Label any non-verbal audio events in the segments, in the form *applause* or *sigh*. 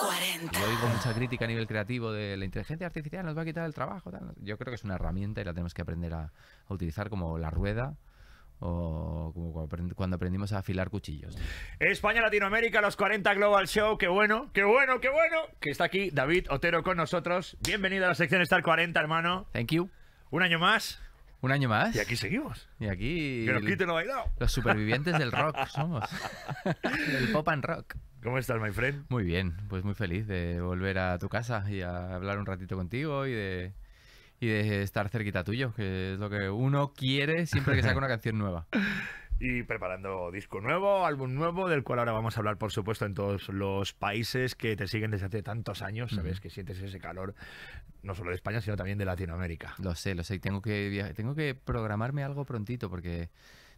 40. Yo oigo mucha crítica a nivel creativo de la inteligencia artificial nos va a quitar el trabajo. Yo creo que es una herramienta y la tenemos que aprender a, utilizar como la rueda o cuando aprendimos a afilar cuchillos. España, Latinoamérica, los 40 Global Show, qué bueno, qué bueno, qué bueno, que está aquí David Otero con nosotros. Bienvenido a la sección Star 40, hermano. Thank you. Un año más. Un año más. Y aquí seguimos. Y aquí. lo Los supervivientes del rock *laughs* somos. El pop and rock. ¿Cómo estás, my friend? Muy bien, pues muy feliz de volver a tu casa y a hablar un ratito contigo y de, y de estar cerquita tuyo, que es lo que uno quiere siempre que saca una *laughs* canción nueva y preparando disco nuevo, álbum nuevo, del cual ahora vamos a hablar, por supuesto, en todos los países que te siguen desde hace tantos años, ¿sabes? Que sientes ese calor, no solo de España, sino también de Latinoamérica. Lo sé, lo sé. Tengo que, tengo que programarme algo prontito, porque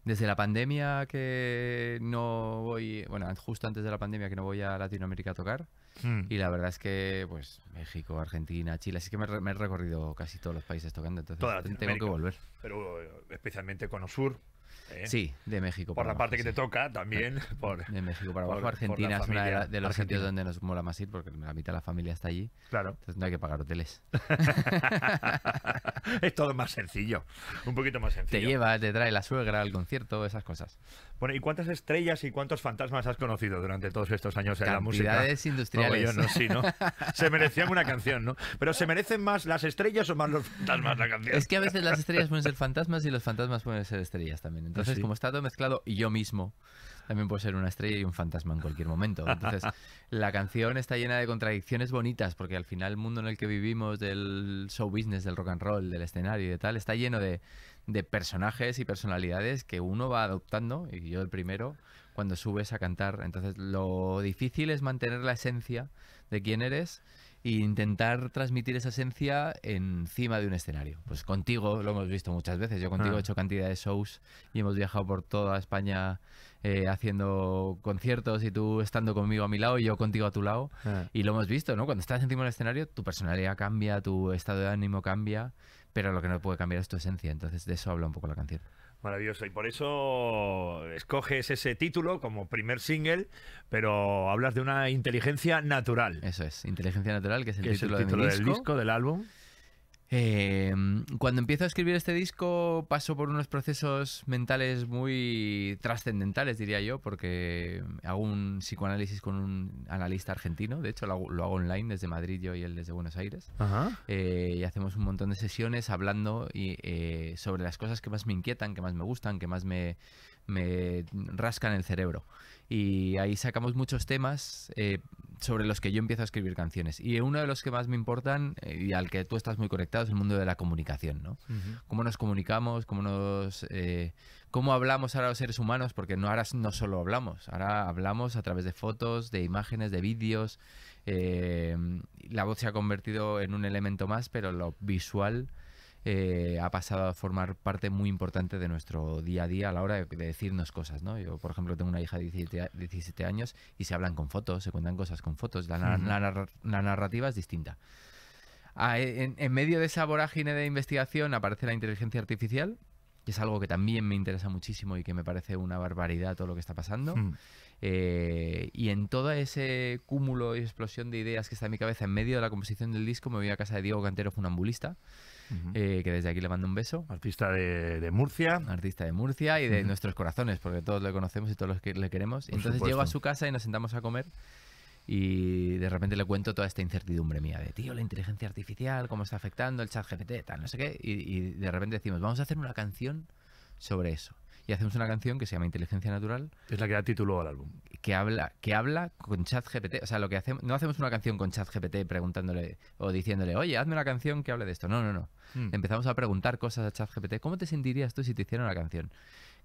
desde la pandemia que no voy, bueno, justo antes de la pandemia que no voy a Latinoamérica a tocar, mm. y la verdad es que, pues, México, Argentina, Chile, así que me, he recorrido casi todos los países tocando, entonces tengo que volver. Pero eh, especialmente con Osur, ¿eh? Sí, de México. Por, la parte que te toca también. *laughs* Por, de México para abajo. Argentina es uno de, los sitios donde nos mola más ir porque la mitad de la familia está allí. Claro. Entonces no hay que pagar hoteles. *laughs* es todo más sencillo. Un poquito más sencillo. Te lleva, te trae la suegra al concierto, esas cosas. Bueno, ¿y cuántas estrellas y cuántos fantasmas has conocido durante todos estos años en la música? Cantidades industriales. No, no, sí, ¿no? *laughs* Se merecían una canción, ¿no? Pero ¿se merecen más las estrellas o más los fantasmas la canción? Es que a veces las estrellas pueden ser fantasmas y los fantasmas pueden ser estrellas también. Entonces, entonces, como está todo mezclado, y yo mismo también puedo ser una estrella y un fantasma en cualquier momento. Entonces, *laughs* la canción está llena de contradicciones bonitas, porque al final el mundo en el que vivimos, del show business, del rock and roll, del escenario y de tal, está lleno de, de personajes y personalidades que uno va adoptando, y yo el primero, cuando subes a cantar. Entonces, lo difícil es mantener la esencia de quién eres y e intentar transmitir esa esencia encima de un escenario. Pues contigo lo hemos visto muchas veces. Yo contigo he ah. hecho cantidad de shows y hemos viajado por toda España eh, haciendo conciertos y tú estando conmigo a mi lado y yo contigo a tu lado. Ah. Y lo hemos visto, ¿no? Cuando estás encima del escenario, tu personalidad cambia, tu estado de ánimo cambia, pero lo que no puede cambiar es tu esencia. Entonces de eso habla un poco la canción. Maravilloso. Y por eso escoges ese título como primer single, pero hablas de una inteligencia natural. Eso es, inteligencia natural, que es el, título, del disco, del álbum. Eh, cuando empiezo a escribir este disco paso por unos procesos mentales muy trascendentales, diría yo, porque hago un psicoanálisis con un analista argentino, de hecho lo hago, online desde Madrid yo y él desde Buenos Aires, eh, y hacemos un montón de sesiones hablando y, eh, sobre las cosas que más me inquietan, que más me gustan, que más me rascan el cerebro y ahí sacamos muchos temas eh, sobre los que yo empiezo a escribir canciones. Y uno de los que más me importan eh, y al que tú estás muy conectado es el mundo de la comunicación, ¿no? Cómo nos comunicamos, cómo nos... Eh, cómo hablamos ahora los seres humanos, porque no, ahora no solo hablamos, ahora hablamos a través de fotos, de imágenes, de vídeos. Eh, la voz se ha convertido en un elemento más, pero lo visual eh, ha pasado a formar parte muy importante de nuestro día a día a la hora de, decirnos cosas, ¿no? Yo, por ejemplo, tengo una hija de 17, años y se hablan con fotos, se cuentan cosas con fotos, la, narrativa es distinta. Ah, e-, en, medio de esa vorágine de investigación aparece la inteligencia artificial, que es algo que también me interesa muchísimo y que me parece una barbaridad todo lo que está pasando. Hmm. Eh, y en todo ese cúmulo y explosión de ideas que está en mi cabeza, en medio de la composición del disco, me voy a casa de Diego Cantero un ambulista eh, que desde aquí le mando un beso. Artista de, Murcia. Artista de Murcia y de nuestros corazones, porque todos le conocemos y todos los que le queremos. entonces llego a su casa y nos sentamos a comer y de repente le cuento toda esta incertidumbre mía de, tío, la inteligencia artificial, cómo está afectando el chat GPT, tal, no sé qué. y de repente decimos, vamos a hacer una canción sobre eso y hacemos una canción que se llama Inteligencia Natural. Es la que da título al álbum. Que habla, que habla con ChatGPT. O sea, lo que hacemos, no hacemos una canción con ChatGPT preguntándole o diciéndole, oye, hazme una canción que hable de esto. No, no, no. Hmm. Empezamos a preguntar cosas a ChatGPT. ¿Cómo te sentirías tú si te hicieran una canción?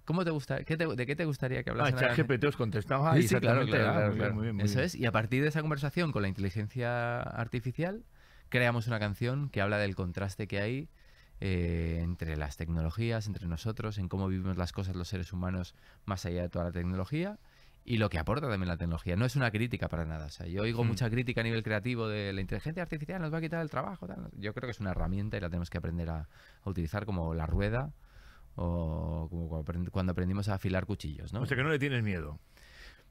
¿Cómo te gusta, ¿De qué te gustaría que hablas? Ah, ChatGPT os contestaba. Sí, claro, claro, Eso es. Y a partir de esa conversación con la inteligencia artificial, creamos una canción que habla del contraste que hay eh, entre las tecnologías, entre nosotros, en cómo vivimos las cosas los seres humanos más allá de toda la tecnología y lo que aporta también la tecnología. No es una crítica para nada. yo oigo mm. mucha crítica a nivel creativo de la inteligencia artificial nos va a quitar el trabajo. Yo creo que es una herramienta y la tenemos que aprender a, utilizar como la rueda o como cuando aprendimos a afilar cuchillos. ¿no? O sea que no le tienes miedo.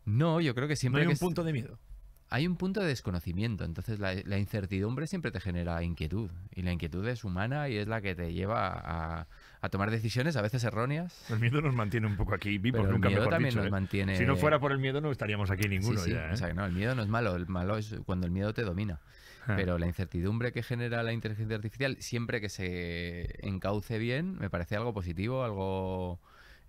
No, yo creo que siempre... No hay un punto de miedo hay un punto de desconocimiento, entonces la, incertidumbre siempre te genera inquietud y la inquietud es humana y es la que te lleva a, tomar decisiones a veces erróneas. El miedo nos mantiene un poco aquí, vivos, nunca el miedo también nos ¿eh? mantiene... Si no fuera por el miedo no estaríamos aquí ninguno ¿eh? o sea, el miedo no es malo, el malo es cuando el miedo te domina. Ah. Pero la incertidumbre que genera la inteligencia artificial, siempre que se encauce bien, me parece algo positivo, algo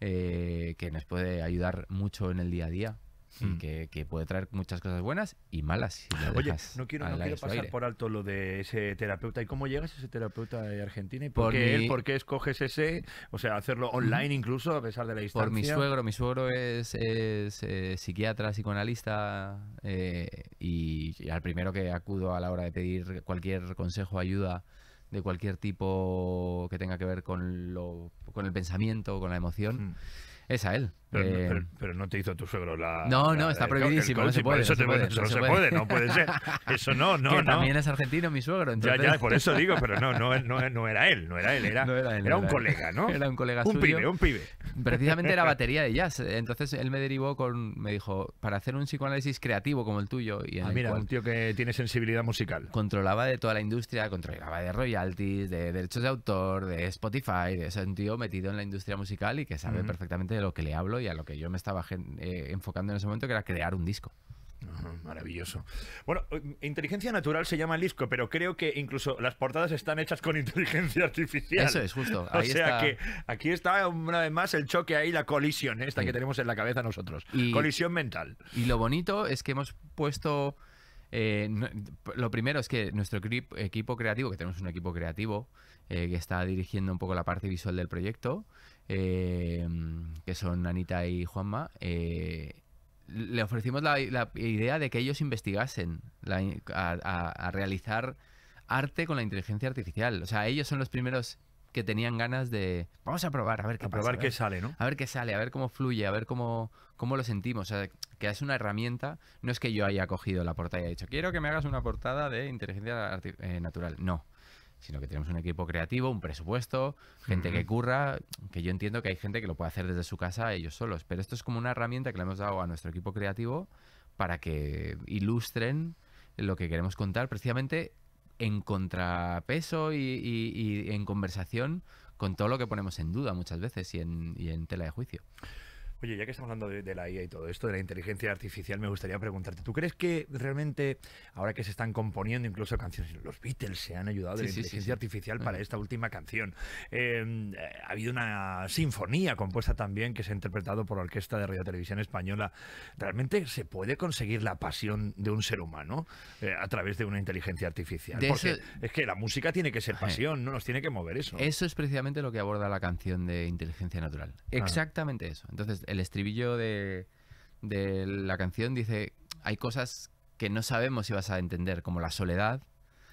eh, que nos puede ayudar mucho en el día a día. Mm. Que, puede traer muchas cosas buenas y malas. Oye, no quiero, pasar por alto lo de ese terapeuta. ¿Y cómo llegas a ese terapeuta de Argentina? ¿Y por, qué él? ¿Por escoges ese? O sea, hacerlo online incluso, a pesar de la distancia. Por mi suegro. Mi suegro es, eh, psiquiatra, psicoanalista. Eh, y, al primero que acudo a la hora de pedir cualquier consejo, ayuda de cualquier tipo que tenga que ver con, lo, con el pensamiento, con la emoción, mm. es a él. Eh, pero, no te hizo tu suegro la. No, no, está prohibidísimo. no se puede. Eso no, puede, no, puede. ser. Eso no, *laughs* no, que También es argentino mi suegro. Ya, ya, por eso digo, pero *laughs* no, no, era él, no era él, era, un colega, ¿no? *laughs* Era un colega un pibe, un pibe. Precisamente era batería de jazz. Entonces él me derivó con. Me dijo, para hacer un psicoanálisis creativo como el tuyo. Y ah, mira, un tío que tiene sensibilidad musical. Controlaba de toda la industria, controlaba de royalties, de derechos de autor, de Spotify, de ese un tío metido en la industria musical y que sabe perfectamente de lo que le hablo y a lo que yo me estaba eh, enfocando en ese momento, que era crear un disco. maravilloso. Bueno, eh, inteligencia natural se llama el disco, pero creo que incluso las portadas están hechas con *laughs* inteligencia artificial. Eso es justo. o sea que aquí está una vez más el choque ahí, la colisión esta que tenemos en la cabeza nosotros. colisión mental. Y lo bonito es que hemos puesto... Eh, lo primero es que nuestro equipo creativo, que tenemos un equipo creativo que está dirigiendo un poco la parte visual del proyecto, eh, que son Anita y Juanma, eh, le ofrecimos la, idea de que ellos investigasen a, realizar arte con la inteligencia artificial. O sea, ellos son los primeros que tenían ganas de vamos a probar a ver qué sale, ¿no? A ver qué sale, a ver cómo fluye, a ver cómo cómo lo sentimos, o sea, que es una herramienta, no es que yo haya cogido la portada y haya dicho, "Quiero que me hagas una portada de inteligencia eh, natural." No sino que tenemos un equipo creativo, un presupuesto, gente que curra, que yo entiendo que hay gente que lo puede hacer desde su casa ellos solos, pero esto es como una herramienta que le hemos dado a nuestro equipo creativo para que ilustren lo que queremos contar precisamente en contrapeso y, en conversación con todo lo que ponemos en duda muchas veces y en, y en tela de juicio. Oye, ya que estamos hablando de, la IA y todo esto, de la inteligencia artificial, me gustaría preguntarte, ¿tú crees que realmente, ahora que se están componiendo incluso canciones, los Beatles se han ayudado de la inteligencia artificial para esta última canción? Em, eh, ha habido una sinfonía compuesta también que se ha interpretado por la Orquesta de Radio Televisión Española. ¿Realmente se puede conseguir la pasión de un ser humano eh, a través de una inteligencia artificial? Porque es que la música tiene que ser pasión, no nos tiene que mover eso. Eso es precisamente lo que aborda la canción de inteligencia natural. Exactamente eso. Entonces, el estribillo de, la canción dice, hay cosas que no sabemos si vas a entender, como la soledad,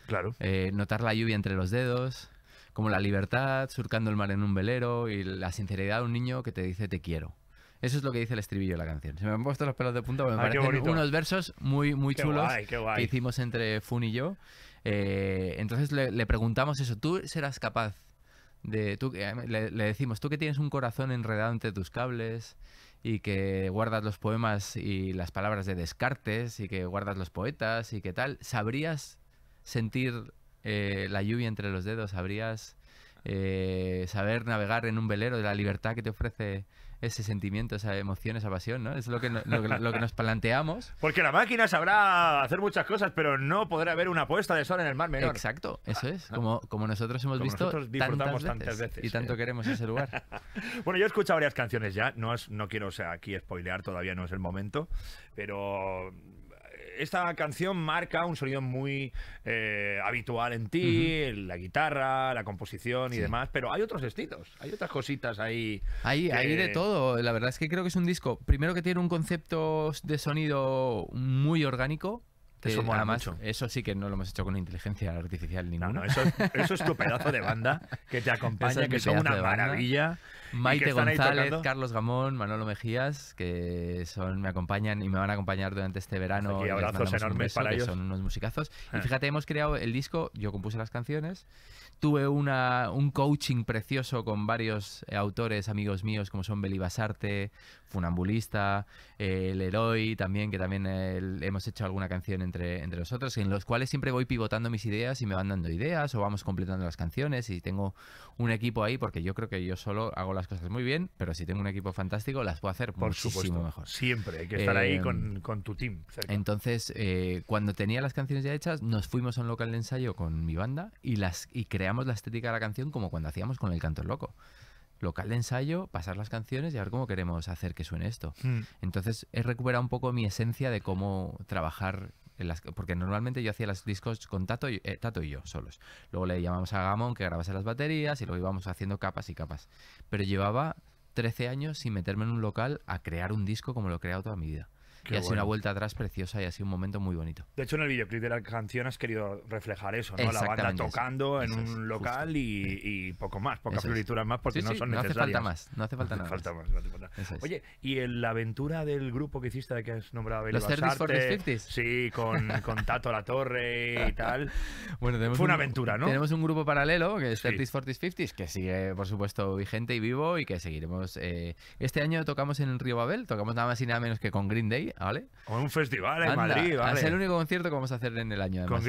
claro. Eh, notar la lluvia entre los dedos, como la libertad, surcando el mar en un velero y la sinceridad de un niño que te dice te quiero. Eso es lo que dice el estribillo de la canción. Se me han puesto los pelos de punta me ah, parecen unos versos muy, muy chulos que hicimos entre Fun y yo. Eh, entonces le, le preguntamos eso, ¿tú serás capaz de eh, le, decimos, tú que tienes un corazón enredado entre tus cables y que guardas los poemas y las palabras de Descartes y que guardas los poetas y qué tal, ¿sabrías sentir eh, la lluvia entre los dedos? ¿Sabrías eh, saber navegar en un velero de la libertad que te ofrece ese sentimiento, esa emoción, esa pasión, ¿no? Es lo que, lo, que nos planteamos. *laughs* Porque la máquina sabrá hacer muchas cosas, pero no podrá haber una puesta de sol en el mar menor. Exacto, eso es. Ah, como, como nosotros hemos visto disfrutamos tantas, veces, Y tanto queremos ese lugar. *laughs* bueno, yo he escuchado varias canciones ya. No, no quiero o sea, aquí spoilear, todavía no es el momento. Pero esta canción marca un sonido muy eh, habitual en ti, la guitarra, la composición y demás, pero hay otros estilos, hay otras cositas ahí. ahí hay de todo, la verdad es que creo que es un disco, primero que tiene un concepto de sonido muy orgánico, este, eso sí que no lo hemos hecho con inteligencia artificial ninguna. No, eso, es tu pedazo de banda que te *laughs* acompaña, que son una maravilla. Maite González, Carlos Gamón, Manolo Mejías, que son, me acompañan y me van a acompañar durante este verano. Y abrazos enormes para ellos. Son unos musicazos. Y ah. fíjate, hemos creado el disco, yo compuse las canciones, tuve un coaching precioso con varios eh, autores, amigos míos, como son Beli Basarte, Funambulista, eh, el Leroy también, que también eh, hemos hecho alguna canción en entre, los nosotros, en los cuales siempre voy pivotando mis ideas y me van dando ideas o vamos completando las canciones y tengo un equipo ahí, porque yo creo que yo solo hago las cosas muy bien, pero si tengo un equipo fantástico las puedo hacer Por supuesto. mejor. Siempre, hay que estar ahí con, em, tu team. Entonces, eh, cuando tenía las canciones ya hechas, nos fuimos a un local de ensayo con mi banda y, las, y creamos la estética de la canción como cuando hacíamos con El Canto Loco local de ensayo, pasar las canciones y a ver cómo queremos hacer que suene esto. Hmm. Entonces he recuperado un poco mi esencia de cómo trabajar las, porque normalmente yo hacía los discos con Tato y, eh, Tato y yo solos. Luego le llamamos a Gamón que grabase las baterías y luego íbamos haciendo capas y capas. Pero llevaba 13 años sin meterme en un local a crear un disco como lo he creado toda mi vida y ha sido una vuelta atrás preciosa y ha sido un momento muy bonito. De hecho, en el videoclip de la canción has querido reflejar eso, ¿no? La banda tocando en un local y, poco más, pocas más porque no son necesarias. No hace falta más, no hace falta nada. más. Oye, ¿y la aventura del grupo que hiciste de que has nombrado Los Basarte, 50 Sí, con, Tato La Torre y tal. *laughs* bueno, tenemos Fue una aventura, ¿no? Tenemos un grupo paralelo que es 40 50 que sigue, por supuesto, vigente y vivo y que seguiremos. Eh, este año tocamos en el Río Babel, tocamos nada más y nada menos que con Green Day ¿vale? O en un festival en Madrid, Es el único concierto que vamos a hacer en el año, con,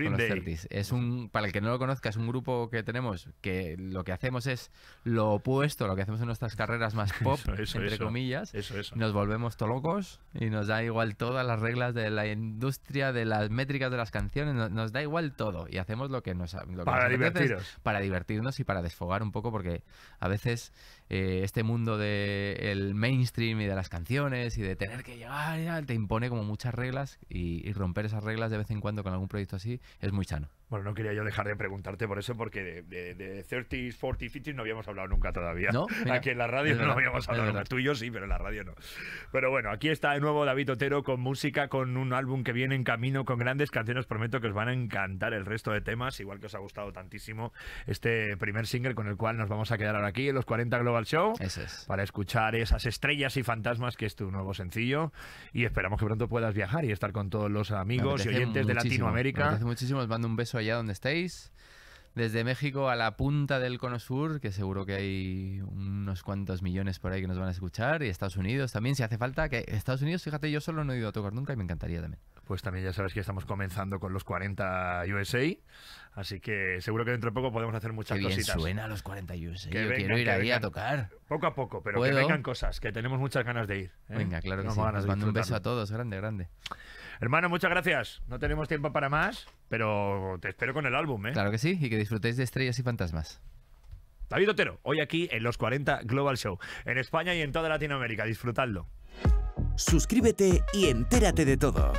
Es un, para el que no lo conozca, es un grupo que tenemos que lo que hacemos es lo opuesto lo que hacemos en nuestras carreras más *laughs* pop, entre comillas. Nos volvemos tolocos y nos da igual todas las reglas de la industria, de las métricas de las canciones, nos, da igual todo y hacemos lo que nos... para divertirnos Para divertirnos y para desfogar un poco porque a veces eh, este mundo del el mainstream y de las canciones y de tener que llegar y impone como muchas reglas y, romper esas reglas de vez en cuando con algún proyecto así es muy sano. Bueno, no quería yo dejar de preguntarte por eso, porque de, de, 30 40 50 no habíamos hablado nunca todavía. ¿No? *laughs* aquí en la radio no habíamos hablado nunca. Tú y sí, pero en la radio no. Pero bueno, aquí está de nuevo David Otero con música, con un álbum que viene en camino, con grandes canciones. Prometo que os van a encantar el resto de temas, igual que os ha gustado tantísimo este primer single con el cual nos vamos a quedar ahora aquí en los 40 Global Show. es. Para escuchar esas estrellas y fantasmas, que es tu nuevo sencillo. Y esperamos que pronto puedas viajar y estar con todos los amigos y oyentes de Latinoamérica. muchísimo, os mando un beso allá donde estéis. Desde México a la punta del cono sur, que seguro que hay unos cuantos millones por ahí que nos van a escuchar, y Estados Unidos también, si hace falta, que Estados Unidos, fíjate, yo solo no he ido a tocar nunca y me encantaría también. Pues también ya sabes que estamos comenzando con los 40 USA, Así que seguro que dentro de poco podemos hacer muchas Qué bien suena los 40 USA Yo quiero ir ahí a tocar. Poco a poco, pero que vengan cosas, que tenemos muchas ganas de ir. ¿eh? Venga, claro que mando un beso a todos, grande, grande. Hermano, muchas gracias. No tenemos tiempo para más, pero te espero con el álbum, ¿eh? Claro que sí, y que disfrutéis de Estrellas y Fantasmas. David Otero, hoy aquí en los 40 Global Show, en España y en toda Latinoamérica. Disfrutadlo. Suscríbete y entérate de todo.